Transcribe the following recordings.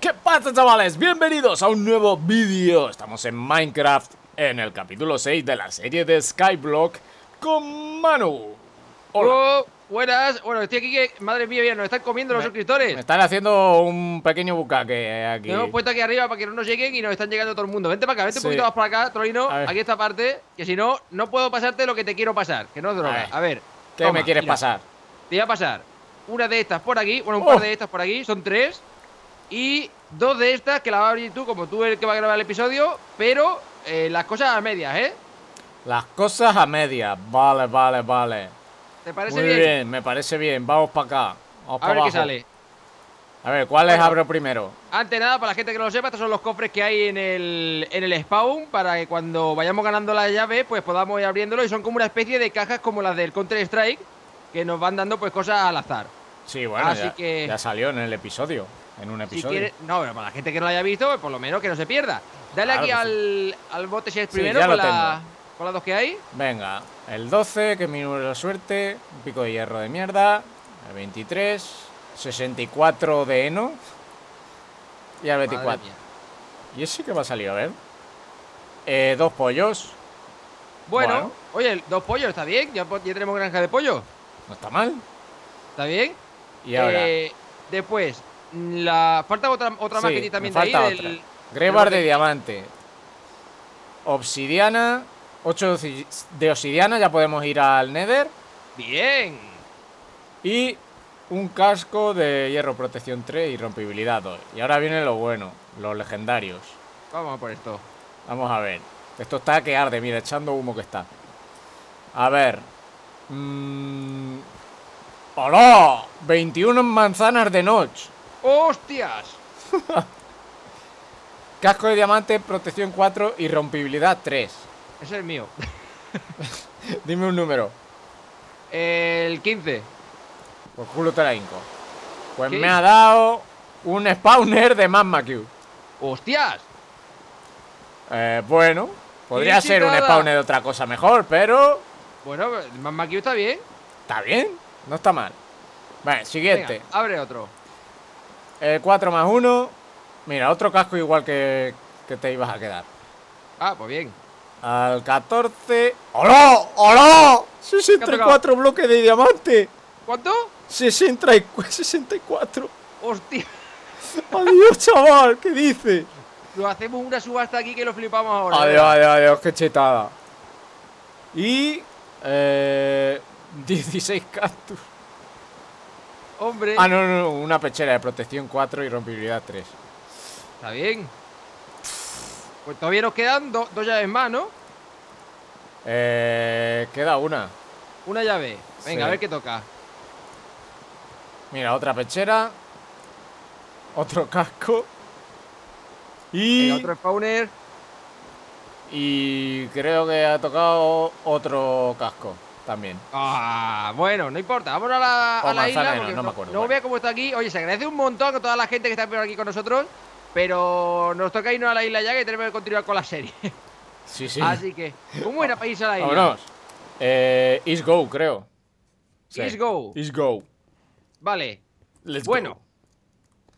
¿Qué pasa chavales? Bienvenidos a un nuevo vídeo Estamos en Minecraft en el capítulo 6 de la serie de Skyblock con Manu Hola oh, Buenas, bueno estoy aquí que, madre mía, bien. nos están comiendo los suscriptores Me están haciendo un pequeño bucaque aquí Lo hemos puesto aquí arriba para que no nos lleguen y nos están llegando todo el mundo Vente para acá, vente un poquito más para acá, Troino, aquí esta parte Que si no, no puedo pasarte lo que te quiero pasar, que no es droga A ver, ¿Qué me quieres pasar? Te voy a pasar una de estas por aquí, bueno, un oh. par de estas por aquí, son tres y dos de estas que la vas a abrir tú, como tú el que va a grabar el episodio, pero eh, las cosas a medias, ¿eh? Las cosas a medias, vale, vale, vale. ¿Te parece Muy bien? me parece bien. Vamos para acá. Vamos a ver sale. A ver, ¿cuáles abro primero? Antes nada, para la gente que no lo sepa, estos son los cofres que hay en el, en el spawn para que cuando vayamos ganando la llave, pues podamos ir abriéndolo y son como una especie de cajas como las del Counter Strike que nos van dando pues cosas al azar. Sí, bueno, ya, salió en el episodio. En un episodio. no, pero para la gente que no lo haya visto, pues por lo menos que no se pierda. Dale aquí al, bote si primero con, con, las dos que hay. Venga, el 12, que es mi número de la suerte. Un pico de hierro de mierda. El 23, 64 de heno. Y el 24. ¿Y ese que va a salir? A ver. Eh, dos pollos. Bueno, oye, dos pollos, ¿está bien? ¿Ya, ¿Ya, tenemos granja de pollos No está mal. ¿Está bien? Y ahora. Eh, después, la... falta otra, otra también de ahí. Otra. Grebar de diamante. Obsidiana. 8 de obsidiana, ya podemos ir al Nether. Bien. Y un casco de hierro, protección 3 y rompibilidad 2. Y ahora viene lo bueno, los legendarios. Vamos a por esto. Vamos a ver. Esto está que arde, mira, echando humo que está. A ver. Mmm, ¡Hola! 21 manzanas de noche. ¡Hostias! Casco de diamante, protección 4 y rompibilidad 3. es el mío. Dime un número. El 15. Pues culo te la inco. Pues me ha dado un spawner de Magma Q. ¡Hostias! Eh, bueno, podría ser un spawner de otra cosa mejor, pero. Bueno, Magma Q está bien. ¿Está bien? No está mal. Vale, siguiente. abre otro. 4 eh, más 1. Mira, otro casco igual que, te ibas a quedar. Ah, pues bien. Al 14. ¡Hola! ¡Hola! 64 bloques de diamante. ¿Cuánto? 64. ¡Hostia! ¡Adiós, chaval! ¿Qué dices? Lo hacemos una subasta aquí que lo flipamos ahora. Adiós, adiós, adiós, qué chetada. Y. Eh, 16 cactus. Hombre. Ah, no, no, una pechera de protección 4 y rompibilidad 3. Está bien. Pues todavía nos quedan dos llaves más, ¿no? Eh, queda una. Una llave. Venga, a ver qué toca. Mira, otra pechera. Otro casco. Y. otro spawner. Y creo que ha tocado otro casco también. Ah, bueno, no importa. Vamos a la, a isla. no, me acuerdo. No, vea cómo está aquí. Oye, se agradece un montón a toda la gente que está por aquí con nosotros. Pero nos toca irnos a la isla ya que tenemos que continuar con la serie. Sí, sí. Así que, ¿cómo era país a la isla? Vámonos. Eh, East Go, creo. East Go. Go. Vale. bueno.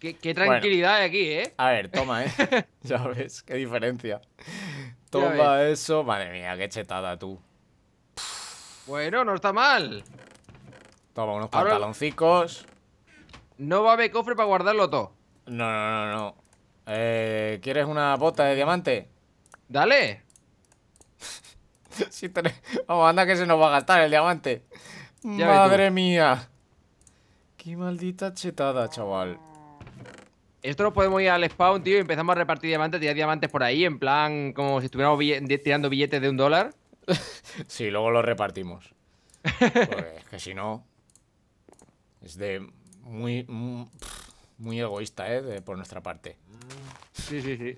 Qué, tranquilidad hay aquí, ¿eh? A ver, toma, ¿eh? ya ves, qué diferencia. Toma eso. Madre mía, qué chetada tú. Bueno, no está mal. Toma unos pantaloncicos. No va a haber cofre para guardarlo todo. No, no, no, no. Eh, ¿Quieres una bota de diamante? Dale. Vamos, anda que se nos va a gastar el diamante. Madre mía. Qué maldita chetada, chaval. Esto lo podemos ir al spawn, tío, y empezamos a repartir diamantes, tirar diamantes por ahí, en plan como si estuviéramos tirando billetes de un dólar. sí, luego lo repartimos. Porque que si no. Es de. Muy. Muy egoísta, ¿eh? por nuestra parte. Sí, sí, sí.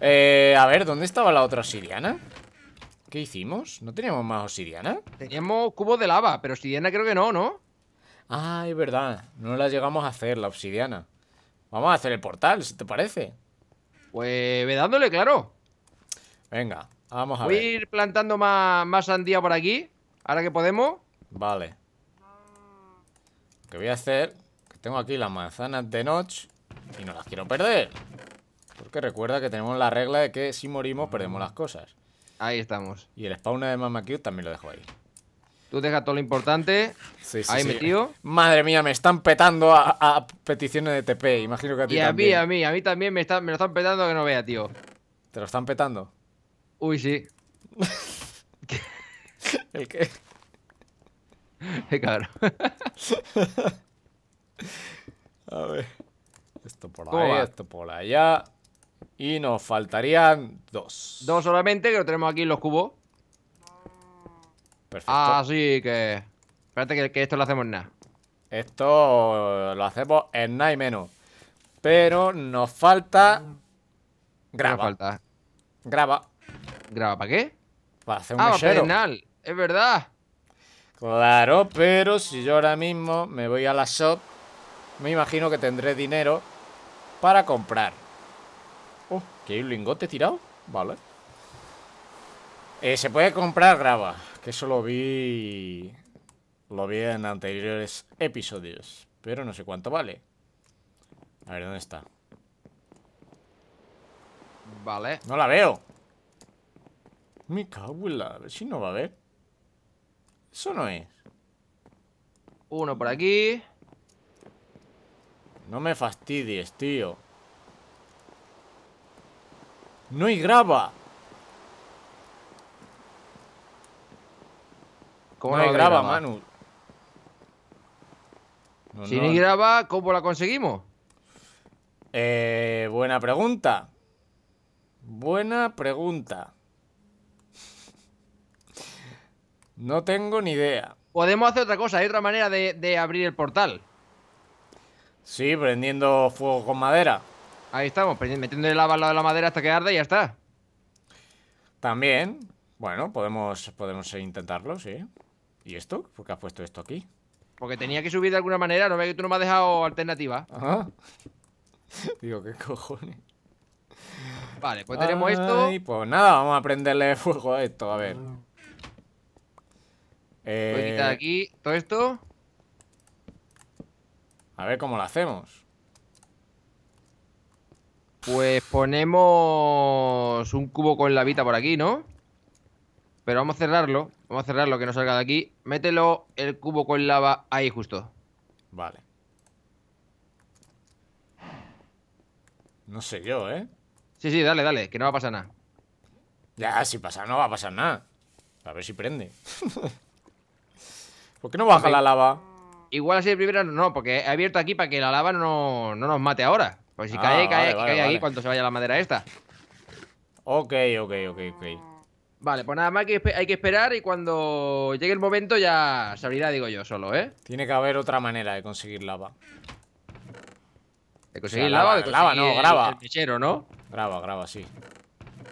Eh, a ver, ¿dónde estaba la otra obsidiana? ¿Qué hicimos? ¿No teníamos más obsidiana? Teníamos cubo de lava, pero obsidiana creo que no, ¿no? Ah, es verdad. No la llegamos a hacer, la obsidiana. Vamos a hacer el portal, si te parece. Pues dándole, claro. Venga. Vamos a Voy a ir plantando más, más sandía por aquí. Ahora que podemos. Vale. Lo que voy a hacer. Que tengo aquí las manzanas de noche Y no las quiero perder. Porque recuerda que tenemos la regla de que si morimos, perdemos las cosas. Ahí estamos. Y el spawn de Mama también lo dejo ahí. Tú dejas todo lo importante. Sí, ahí metido. Madre mía, me están petando a, peticiones de TP. Imagino que a ti y a mí, a mí, a mí también me, me lo están petando que no vea, tío. ¿Te lo están petando? Uy, sí. ¿El qué? Qué cabrón. A ver. Esto por ahí, esto por allá. Y nos faltarían dos. Dos solamente, que lo tenemos aquí en los cubos. Perfecto. Así que. Espérate que, esto lo hacemos en nada. Esto lo hacemos en nada y menos. Pero nos falta. Graba. falta. Graba. ¿Graba para qué? Para hacer un ah, es verdad. Claro, pero si yo ahora mismo me voy a la shop, me imagino que tendré dinero para comprar. Oh, ¿que hay un lingote tirado? Vale. Eh, se puede comprar grava, que eso lo vi... Lo vi en anteriores episodios, pero no sé cuánto vale. A ver, ¿dónde está? Vale. No la veo. Mi cago a Si no va a haber. Eso no es. Uno por aquí. No me fastidies, tío. No hay graba. ¿Cómo no, hay grava, Manu? si no hay ¿cómo la conseguimos? Eh, buena pregunta. Buena pregunta. No tengo ni idea. Podemos hacer otra cosa, hay otra manera de, abrir el portal. Sí, prendiendo fuego con madera. Ahí estamos, metiéndole lava al de la madera hasta que arde y ya está. También, bueno, podemos, podemos intentarlo, sí. ¿Y esto? ¿Por qué has puesto esto aquí? Porque tenía que subir de alguna manera, no ve que tú no me has dejado alternativa. Ajá. Digo, ¿qué cojones? Vale, pues tenemos esto. Pues nada, vamos a prenderle fuego a esto, a ver. Eh, Voy a quitar aquí todo esto. A ver cómo lo hacemos. Pues ponemos un cubo con la por aquí, ¿no? Pero vamos a cerrarlo. Vamos a cerrarlo, que no salga de aquí. Mételo el cubo con lava ahí justo. Vale. No sé yo, ¿eh? Sí, sí, dale, dale, que no va a pasar nada. Ya, si pasa, no va a pasar nada. A ver si prende. ¿Por qué no baja la lava? Igual así de primera no, porque he abierto aquí para que la lava no, nos mate ahora. Pues si ah, cae, cae, cae aquí cuando se vaya la madera esta. Ok, ok, ok, ok. Vale, pues nada más que hay que esperar y cuando llegue el momento ya se abrirá, digo yo, solo, ¿eh? Tiene que haber otra manera de conseguir lava. ¿De conseguir lava? De conseguir no, el, graba. El mechero, ¿no? Graba, graba, sí.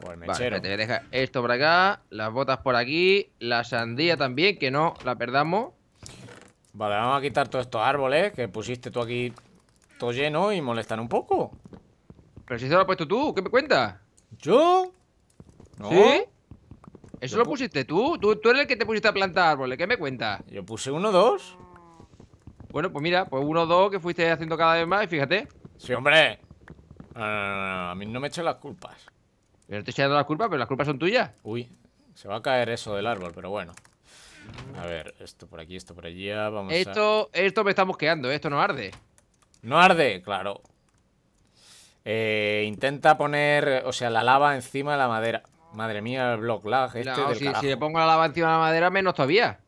mechero. Vale, te voy a dejar esto por acá, las botas por aquí, la sandía también, que no la perdamos. Vale, vamos a quitar todos estos árboles que pusiste tú aquí todo lleno y molestan un poco. Pero si eso lo has puesto tú, ¿qué me cuentas? ¿Yo? ¿Sí? ¿Eso lo pusiste tú? tú? eres el que te pusiste a plantar árboles, ¿qué me cuentas? Yo puse uno, dos. Bueno, pues mira, pues uno, dos que fuiste haciendo cada vez más y fíjate. Sí, hombre. a mí no me echan las culpas. Yo no te he echado las culpas, pero las culpas son tuyas. Uy, se va a caer eso del árbol, pero bueno. A ver, esto por aquí, esto por allá. Vamos esto, esto me está mosqueando, ¿eh? esto no arde. No arde, claro. Eh, intenta poner, o sea, la lava encima de la madera. Madre mía, el block lag. Este si, le pongo la lava encima de la madera, menos todavía.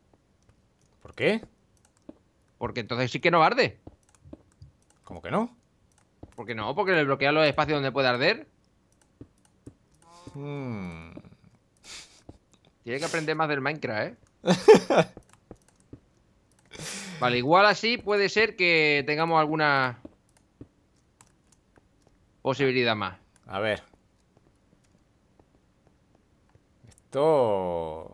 ¿Por qué? Porque entonces sí que no arde. ¿Cómo que no? Porque no, porque le bloquea los espacios donde puede arder. Hmm. Tiene que aprender más del Minecraft, ¿eh? vale, igual así puede ser que tengamos alguna posibilidad más. A ver. Esto...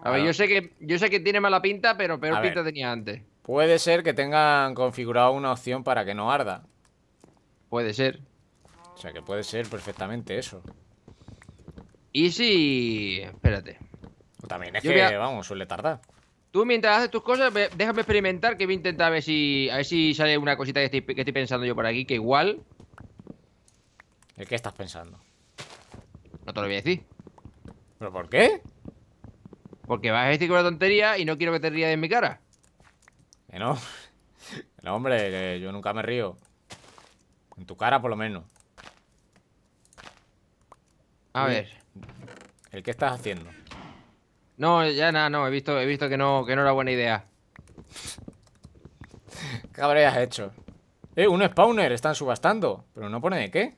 A ver, yo sé que yo sé que tiene mala pinta, pero peor pinta tenía antes. Puede ser que tengan configurado una opción para que no arda. Puede ser. O sea, que puede ser perfectamente eso. Y si... Espérate. También es que, vamos, suele tardar. Tú mientras haces tus cosas, déjame experimentar que voy a intentar a ver si, a sale una cosita que estoy, pensando yo por aquí, que igual... ¿El qué estás pensando? No te lo voy a decir. ¿Pero por qué? Porque vas a decir que una tontería y no quiero que te rías en mi cara. Que no. hombre, yo nunca me río. En tu cara, por lo menos. A ver. ¿El qué estás haciendo? No, ya nada, no, he visto, he visto que no, que no era buena idea. ¿Qué habrías hecho? Eh, un spawner, están subastando. Pero no pone de qué.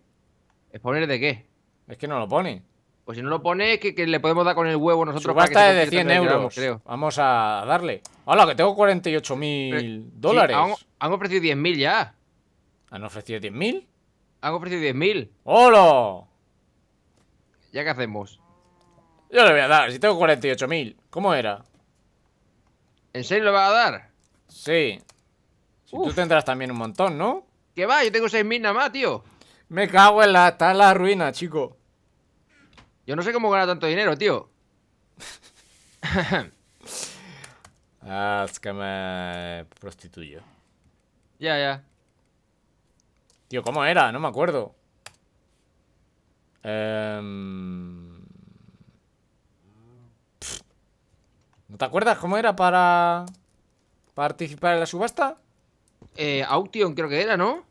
¿Spawner de qué? Es que no lo pone. Pues si no lo pone, que, que le podemos dar con el huevo nosotros. Subasta de 100 euros. creo. Vamos a darle. Hola, que tengo 48.000 mil dólares! han, han, ofrecido 10.000 ya. ¿Han ofrecido 10.000? Han ofrecido 10.000. ¡Hola! ¿Ya qué hacemos? Yo le voy a dar, si tengo 48.000. ¿Cómo era? ¿En serio le vas a dar? Sí. Si tú tendrás también un montón, ¿no? ¿Qué va? Yo tengo 6.000 nada más, tío. Me cago en la... Está en la ruina, chico. Yo no sé cómo ganar tanto dinero, tío. Ah, es que me prostituyo. Ya, ya. Tío, ¿cómo era? No me acuerdo. Eh... ¿No te acuerdas cómo era para participar en la subasta? Eh, Auction creo que era, ¿no?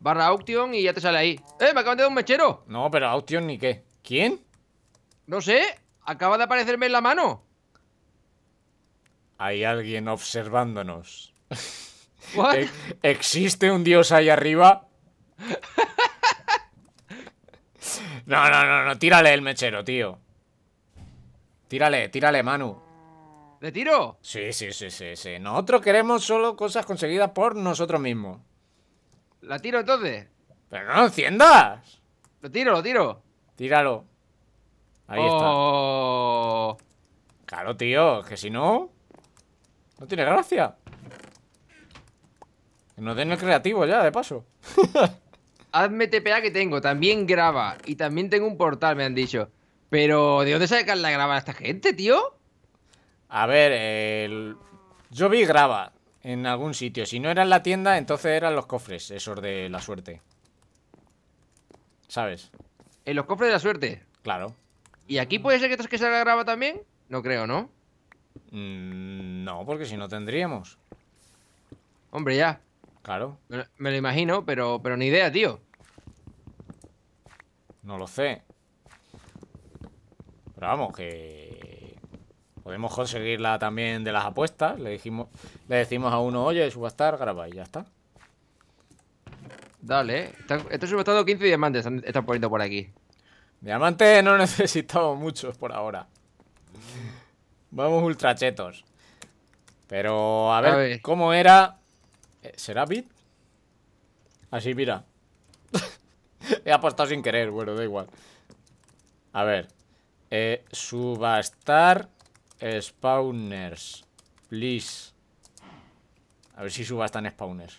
Barra Auction y ya te sale ahí. ¡Eh, me acaban de dar un mechero! No, pero Auction ni qué. ¿Quién? No sé, acaba de aparecerme en la mano. Hay alguien observándonos. ¿Existe un dios ahí arriba? No, no, no, no, tírale el mechero, tío. Tírale, tírale, Manu. ¿Le tiro? Sí, sí, sí, sí, sí. Nosotros queremos solo cosas conseguidas por nosotros mismos. ¿La tiro entonces? ¡Pero no enciendas! Lo tiro, lo tiro. Tíralo. Ahí está. Oh. Claro, tío, que si no. No tiene gracia. Que nos den el creativo ya, de paso. Hazme TPA que tengo, también graba. Y también tengo un portal, me han dicho. Pero, ¿de dónde sacan la graba esta gente, tío? A ver, el... yo vi grava en algún sitio. Si no era en la tienda, entonces eran los cofres, esos de la suerte. ¿Sabes? ¿En los cofres de la suerte? Claro. ¿Y aquí puede ser que, que salga grava también? No creo, ¿no? Mm, no, porque si no tendríamos. Hombre, ya. Claro. Me lo, imagino, pero, pero ni idea, tío. No lo sé. Pero vamos, que... Podemos conseguirla también de las apuestas. Le, dijimos, le decimos a uno, oye, subastar, graba y ya está. Dale, He ¿eh? subastando 15 diamantes, están poniendo por aquí. Diamantes no necesitamos muchos por ahora. Vamos ultrachetos. Pero a ver, ¿cómo era? Eh, ¿Será bit? Así, mira. He apostado sin querer, bueno, da igual. A ver. Eh, subastar Spawners. Please. A ver si subastan spawners.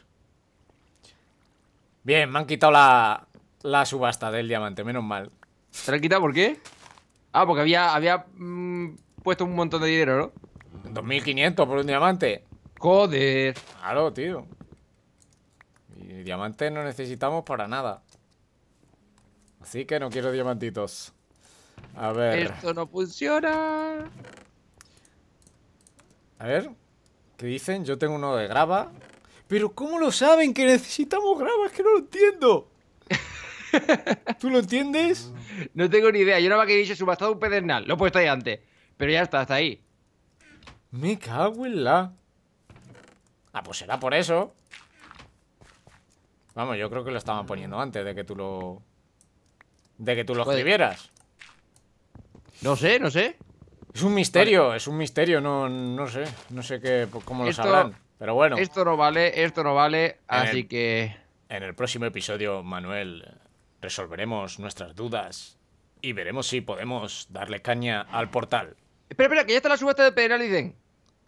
Bien, me han quitado la, la subasta del diamante, menos mal. ¿Te la han quitado por qué? Ah, porque había, había mm, puesto un montón de dinero, ¿no? 2.500 por un diamante. Joder. Claro, tío. Y diamantes no necesitamos para nada. Así que no quiero diamantitos. A ver. Esto no funciona. A ver, ¿qué dicen? Yo tengo uno de grava. Pero ¿cómo lo saben que necesitamos grava? Es que no lo entiendo. ¿Tú lo entiendes? No tengo ni idea. Yo nada que he dicho subastado un pedernal. Lo he puesto ahí antes. Pero ya está, hasta ahí. Me cago en la... Ah, pues será por eso. Vamos, yo creo que lo estaban poniendo antes de que tú lo... De que tú lo escribieras. No sé, no sé. Es un misterio, es un misterio, no, no sé, no sé qué, pues, cómo lo sabrán. Pero bueno. Esto no vale, esto no vale, así que... En el próximo episodio, Manuel, resolveremos nuestras dudas y veremos si podemos darle caña al portal. Espera, espera, que ya está la subasta de Penaliden.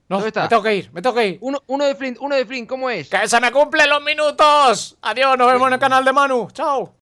No, está? me tengo que ir, me tengo que ir. uno de Flint, uno de Flint, ¿cómo es? ¡Que se me cumplen los minutos! Adiós, nos vemos en el canal de Manu. Chao.